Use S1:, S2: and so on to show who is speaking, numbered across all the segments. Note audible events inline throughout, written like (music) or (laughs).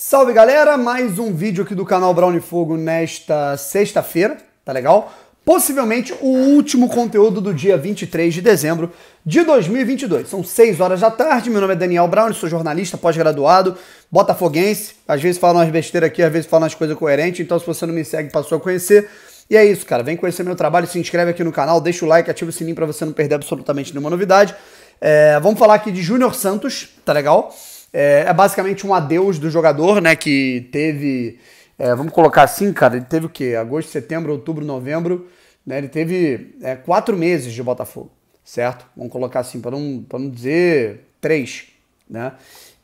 S1: Salve galera, mais um vídeo aqui do canal Brown e Fogo nesta sexta-feira, tá legal? Possivelmente o último conteúdo do dia 23 de dezembro de 2022. São 6 horas da tarde, meu nome é Daniel Brown, sou jornalista pós-graduado, botafoguense, às vezes falo umas besteiras aqui, às vezes falo umas coisas coerentes, então se você não me segue, passou a conhecer. E é isso, cara, vem conhecer meu trabalho, se inscreve aqui no canal, deixa o like, ativa o sininho para você não perder absolutamente nenhuma novidade. É, vamos falar aqui de Júnior Santos, tá legal? É, é basicamente um adeus do jogador, né? Que teve. É, vamos colocar assim, cara, ele teve o quê? Agosto, setembro, outubro, novembro. Né, ele teve é, quatro meses de Botafogo, certo? Vamos colocar assim, para não, não dizer três, né?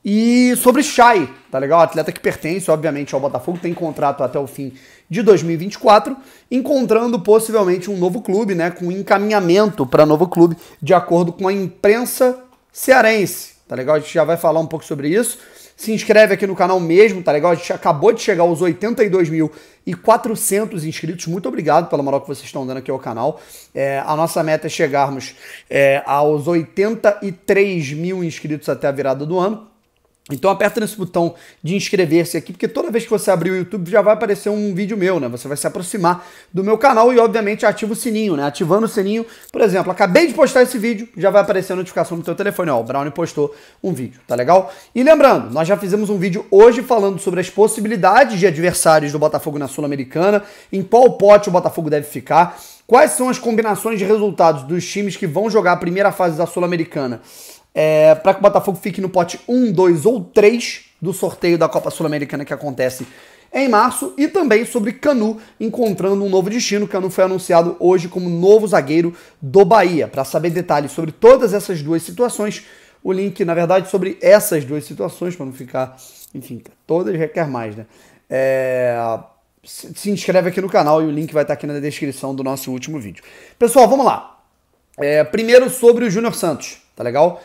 S1: E sobre Chay, tá legal? atleta que pertence, obviamente, ao Botafogo, tem contrato até o fim de 2024, encontrando possivelmente um novo clube, né? Com encaminhamento para novo clube, de acordo com a imprensa cearense tá legal? A gente já vai falar um pouco sobre isso. Se inscreve aqui no canal mesmo, tá legal? A gente acabou de chegar aos 82.400 inscritos. Muito obrigado pela moral que vocês estão dando aqui ao canal. É, a nossa meta é chegarmos é, aos 83 mil inscritos até a virada do ano. Então aperta nesse botão de inscrever-se aqui, porque toda vez que você abrir o YouTube já vai aparecer um vídeo meu, né? Você vai se aproximar do meu canal e, obviamente, ativa o sininho, né? Ativando o sininho, por exemplo, acabei de postar esse vídeo, já vai aparecer a notificação no teu telefone, ó, o Brownie postou um vídeo, tá legal? E lembrando, nós já fizemos um vídeo hoje falando sobre as possibilidades de adversários do Botafogo na Sul-Americana, em qual pote o Botafogo deve ficar, quais são as combinações de resultados dos times que vão jogar a primeira fase da Sul-Americana é, para que o Botafogo fique no pote 1, 2 ou 3 do sorteio da Copa Sul-Americana que acontece em março e também sobre Canu encontrando um novo destino. Canu foi anunciado hoje como novo zagueiro do Bahia. Para saber detalhes sobre todas essas duas situações, o link, na verdade, sobre essas duas situações, para não ficar, enfim, todas requer mais, né? É... Se inscreve aqui no canal e o link vai estar tá aqui na descrição do nosso último vídeo. Pessoal, vamos lá. É... primeiro sobre o Júnior Santos, tá legal?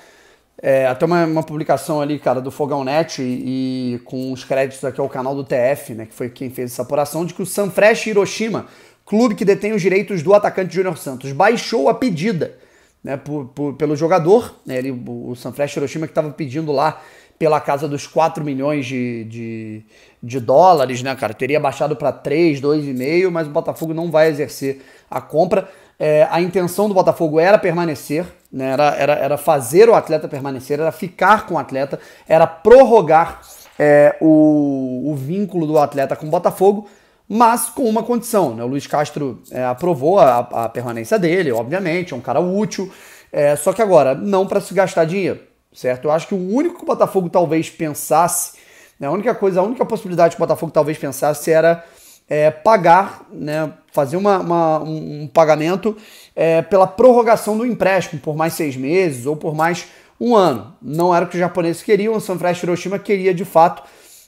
S1: É, até uma, uma, publicação ali, cara, do Fogão Net e, e, com os créditos aqui ao canal do TF, né, que foi quem fez essa apuração, de que o Sanfresh Hiroshima, clube que detém os direitos do atacante Júnior Santos, baixou a pedida né, por, por, pelo jogador, né, ele, o Sanfresh Hiroshima que estava pedindo lá pela casa dos 4 milhões de, de, de dólares, né, cara? Teria baixado para 3, 2,5, mas o Botafogo não vai exercer a compra. É, a intenção do Botafogo era permanecer, né? Era, era, era fazer o atleta permanecer, era ficar com o atleta, era prorrogar é, o, o vínculo do atleta com o Botafogo, mas com uma condição. Né? O Luiz Castro é, aprovou a, a, permanência dele, obviamente, é um cara útil, é, só que agora, não para se gastar dinheiro, certo? Eu acho que o único que o Botafogo talvez pensasse, né, a única coisa, a única possibilidade que o Botafogo talvez pensasse era é, pagar, né, fazer uma, uma, um pagamento é, pela prorrogação do empréstimo por mais seis meses ou por mais um ano. Não era o que os japoneses queriam, o Sanfrecce Hiroshima queria de fato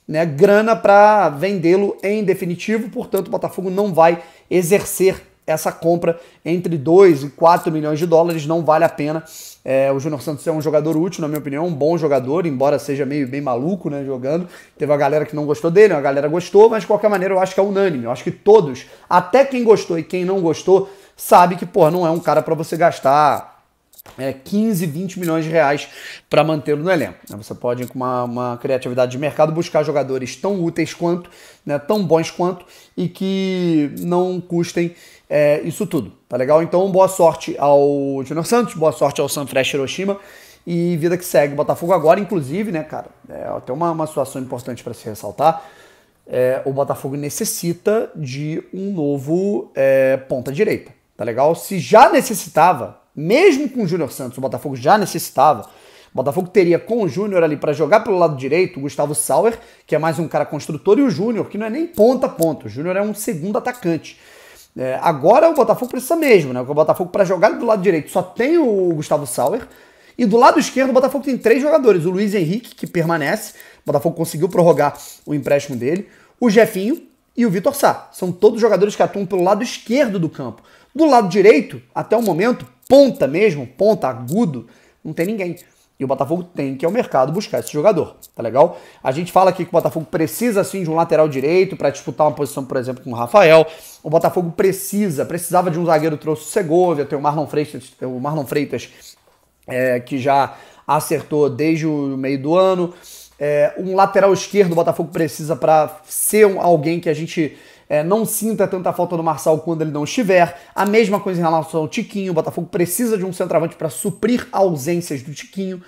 S1: né, grana para vendê-lo em definitivo, portanto o Botafogo não vai exercer essa compra entre 2 e 4 milhões de dólares não vale a pena. É, o Júnior Santos é um jogador útil, na minha opinião, um bom jogador, embora seja meio bem maluco, né, jogando. Teve uma galera que não gostou dele, uma galera gostou, mas de qualquer maneira eu acho que é unânime. Eu acho que todos, até quem gostou e quem não gostou, sabe que, pô, não é um cara para você gastar é, 15, 20 milhões de reais para mantê-lo no elenco. Né, você pode, com uma, uma, criatividade de mercado, buscar jogadores tão úteis quanto, né, tão bons quanto e que não custem é, isso tudo. Tá legal? Então, boa sorte ao Junior Santos, boa sorte ao Sanfresh Hiroshima e vida que segue. Botafogo agora, inclusive, né, cara? É até uma, uma situação importante para se ressaltar. É, o Botafogo necessita de um novo é, ponta direita, tá legal? Se já necessitava, mesmo com o Júnior Santos, o Botafogo já necessitava. O Botafogo teria com o Júnior ali para jogar pelo lado direito o Gustavo Sauer, que é mais um cara construtor, e o Júnior, que não é nem ponta a ponta. O Júnior é um segundo atacante. É, agora o Botafogo precisa mesmo, né? o Botafogo, para jogar do lado direito, só tem o Gustavo Sauer. E do lado esquerdo, o Botafogo tem três jogadores: o Luiz Henrique, que permanece. O Botafogo conseguiu prorrogar o empréstimo dele. O Jefinho e o Vitor Sá. São todos jogadores que atuam pelo lado esquerdo do campo. Do lado direito, até o momento, ponta mesmo, ponta, agudo, não tem ninguém. E o Botafogo tem que ir ao mercado buscar esse jogador, tá legal? A gente fala aqui que o Botafogo precisa sim de um lateral direito para disputar uma posição, por exemplo, com o Rafael. O Botafogo precisa, precisava de um zagueiro, trouxe o Segovia, tem o Marlon Freitas, o Marlon Freitas é, que já acertou desde o meio do ano. É, um lateral esquerdo o Botafogo precisa para ser um, alguém que a gente é, não sinta tanta falta do Marçal quando ele não estiver. A mesma coisa em relação ao Tiquinho. O Botafogo precisa de um centroavante para suprir ausências do Tiquinho.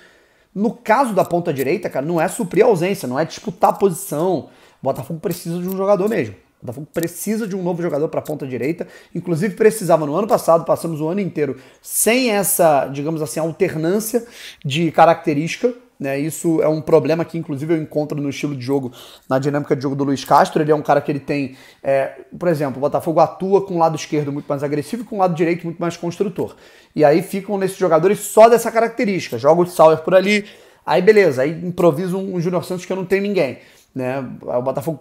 S1: No caso da ponta direita, cara, não é suprir ausência, não é disputar a posição. O Botafogo precisa de um jogador mesmo. O Botafogo precisa de um novo jogador para a ponta direita. Inclusive, precisava no ano passado, passamos o ano inteiro sem essa, digamos assim, alternância de característica. Né? Isso é um problema que, inclusive, eu encontro no estilo de jogo, na dinâmica de jogo do Luiz Castro. Ele é um cara que ele tem, é, por exemplo, o Botafogo atua com o lado esquerdo muito mais agressivo e com o lado direito muito mais construtor. E aí ficam nesses jogadores só dessa característica. Joga o Sauer por ali, aí beleza, aí improvisa um, Júnior Santos que eu não tenho ninguém. Né? O Botafogo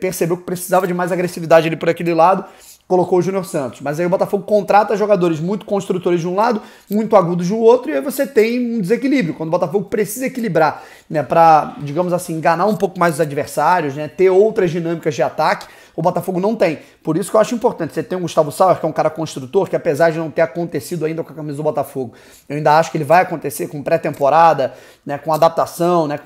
S1: percebeu que precisava de mais agressividade ali por aquele lado colocou o Júnior Santos. Mas aí o Botafogo contrata jogadores muito construtores de um lado, muito agudos do outro, e aí você tem um desequilíbrio. Quando o Botafogo precisa equilibrar né, para, digamos assim, enganar um pouco mais os adversários, né, ter outras dinâmicas de ataque, o Botafogo não tem. Por isso que eu acho importante. Você tem o Gustavo Sauer, que é um cara construtor, que apesar de não ter acontecido ainda com a camisa do Botafogo, eu ainda acho que ele vai acontecer com pré-temporada, né, com adaptação, né,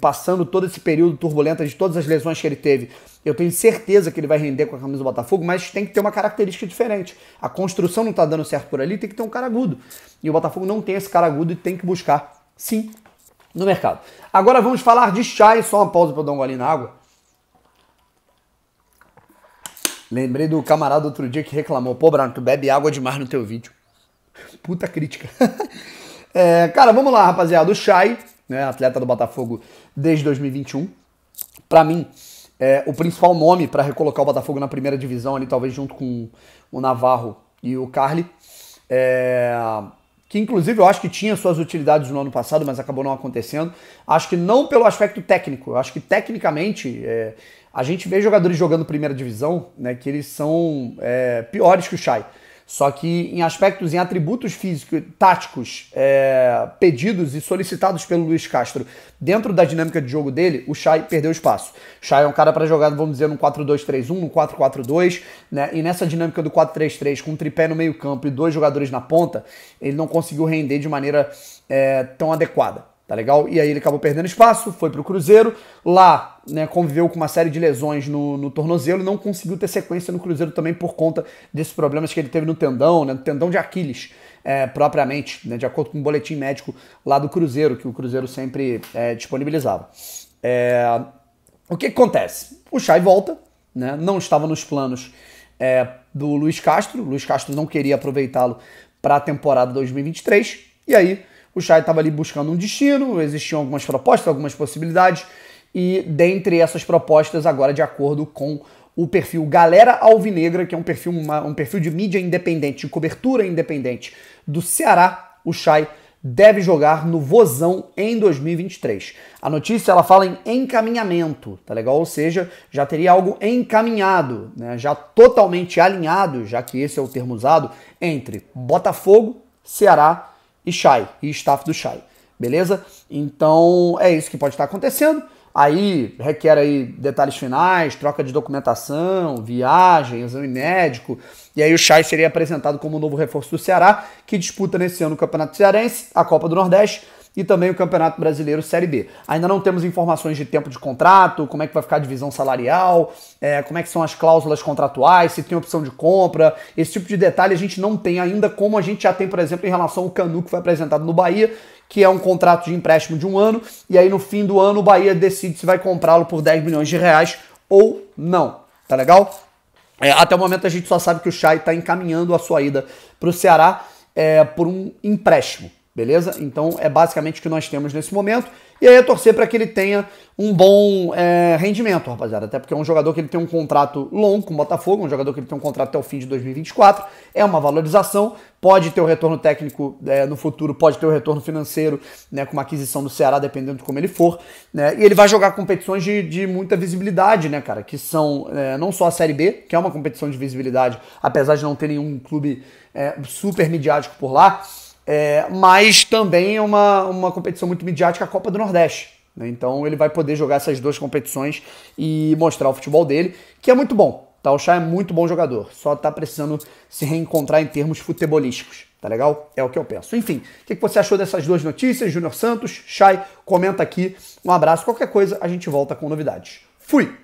S1: passando todo esse período turbulento de todas as lesões que ele teve. Eu tenho certeza que ele vai render com a camisa do Botafogo, mas tem que ter uma característica diferente. A construção não está dando certo por ali, tem que ter um cara agudo. E o Botafogo não tem esse cara agudo e tem que buscar, sim, no mercado. Agora vamos falar de chá e só uma pausa para eu dar um gole na água. Lembrei do camarada outro dia que reclamou, pô, Bruno, tu bebe água demais no teu vídeo. Puta crítica. (laughs) é, cara, vamos lá, rapaziada. O Chay, né, atleta do Botafogo desde 2021. Para mim, é, o principal nome para recolocar o Botafogo na primeira divisão ali, talvez junto com o Navarro e o Carli. É, que inclusive eu acho que tinha suas utilidades no ano passado, mas acabou não acontecendo. Acho que não pelo aspecto técnico. Eu acho que tecnicamente é, a gente vê jogadores jogando primeira divisão, né, que eles são é, piores que o Shai só que em aspectos, em atributos físicos, táticos, é, pedidos e solicitados pelo Luiz Castro, dentro da dinâmica de jogo dele, o Chay perdeu espaço. O Chay é um cara para jogar, vamos dizer, no 4-2-3-1, no 4-4-2, né? E nessa dinâmica do 4-3-3, com um tripé no meio campo e dois jogadores na ponta, ele não conseguiu render de maneira é, tão adequada tá legal? E aí ele acabou perdendo espaço, foi pro Cruzeiro, lá né, conviveu com uma série de lesões no, no tornozelo, não conseguiu ter sequência no Cruzeiro também por conta desses problemas que ele teve no tendão, né, no tendão de Aquiles, é, propriamente, né, de acordo com o um boletim médico lá do Cruzeiro, que o Cruzeiro sempre é, disponibilizava. É, o que, que, acontece? O Chay volta, né, não estava nos planos é, do Luiz Castro, o Luiz Castro não queria aproveitá-lo para a temporada 2023, e aí o Chay estava ali buscando um destino, existiam algumas propostas, algumas possibilidades, e dentre essas propostas, agora de acordo com o perfil Galera Alvinegra, que é um perfil, uma, um perfil de mídia independente, de cobertura independente do Ceará, o Chay deve jogar no Vozão em 2023. A notícia ela fala em encaminhamento, tá legal? Ou seja, já teria algo encaminhado, né? já totalmente alinhado, já que esse é o termo usado, entre Botafogo, Ceará e Shai, e staff do Shai, beleza? Então é isso que pode estar acontecendo. Aí requer aí detalhes finais, troca de documentação, viagem, exame médico. E aí o Chay seria apresentado como o novo reforço do Ceará, que disputa nesse ano o Campeonato Cearense, a Copa do Nordeste e também o Campeonato Brasileiro Série B. Ainda não temos informações de tempo de contrato, como é que vai ficar a divisão salarial, é, como é que são as cláusulas contratuais, se tem opção de compra, esse tipo de detalhe a gente não tem ainda, como a gente já tem, por exemplo, em relação ao Canu que foi apresentado no Bahia, que é um contrato de empréstimo de um ano, e aí no fim do ano o Bahia decide se vai comprá-lo por 10 milhões de reais ou não. Tá legal? É, até o momento a gente só sabe que o Chay está encaminhando a sua ida para o Ceará é, por um empréstimo. Beleza? Então é basicamente o que nós temos nesse momento. E aí é torcer para que ele tenha um bom é, rendimento, rapaziada. Até porque é um jogador que ele tem um contrato longo com o Botafogo, um jogador que ele tem um contrato até o fim de 2024. É uma valorização, pode ter o um retorno técnico é, no futuro, pode ter o um retorno financeiro, né, com uma aquisição do Ceará, dependendo de como ele for. Né? E ele vai jogar competições de, de muita visibilidade, né, cara? Que são é, não só a Série B, que é uma competição de visibilidade, apesar de não ter nenhum clube é, super midiático por lá é, mas também é uma, uma competição muito midiática a Copa do Nordeste. Né? Então ele vai poder jogar essas duas competições e mostrar o futebol dele, que é muito bom. Tá? O Chá é muito bom jogador, só tá precisando se reencontrar em termos futebolísticos. Tá legal? É o que eu penso. Enfim, o que você achou dessas duas notícias, Júnior Santos? Chay, comenta aqui. Um abraço. Qualquer coisa, a gente volta com novidades. Fui!